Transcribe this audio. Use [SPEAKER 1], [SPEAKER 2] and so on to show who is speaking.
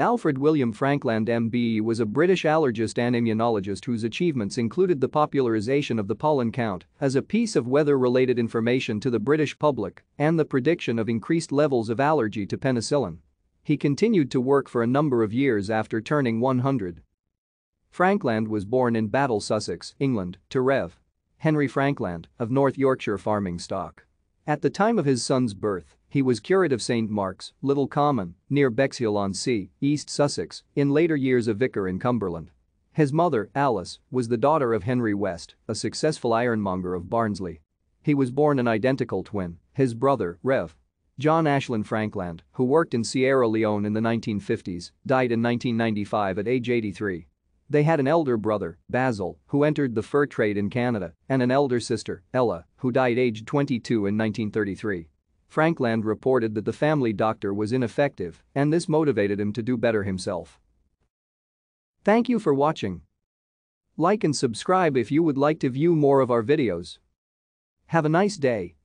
[SPEAKER 1] Alfred William Frankland MBE was a British allergist and immunologist whose achievements included the popularization of the pollen count as a piece of weather-related information to the British public and the prediction of increased levels of allergy to penicillin. He continued to work for a number of years after turning 100. Frankland was born in Battle, Sussex, England, to Rev. Henry Frankland of North Yorkshire farming stock. At the time of his son's birth, he was curate of St. Mark's, Little Common, near Bexhill-on-Sea, East Sussex, in later years a vicar in Cumberland. His mother, Alice, was the daughter of Henry West, a successful ironmonger of Barnsley. He was born an identical twin, his brother, Rev. John Ashland Frankland, who worked in Sierra Leone in the 1950s, died in 1995 at age 83. They had an elder brother, Basil, who entered the fur trade in Canada, and an elder sister, Ella, who died aged 22 in 1933. Frankland reported that the family doctor was ineffective and this motivated him to do better himself. Thank you for watching. Like and subscribe if you would like to view more of our videos. Have a nice day.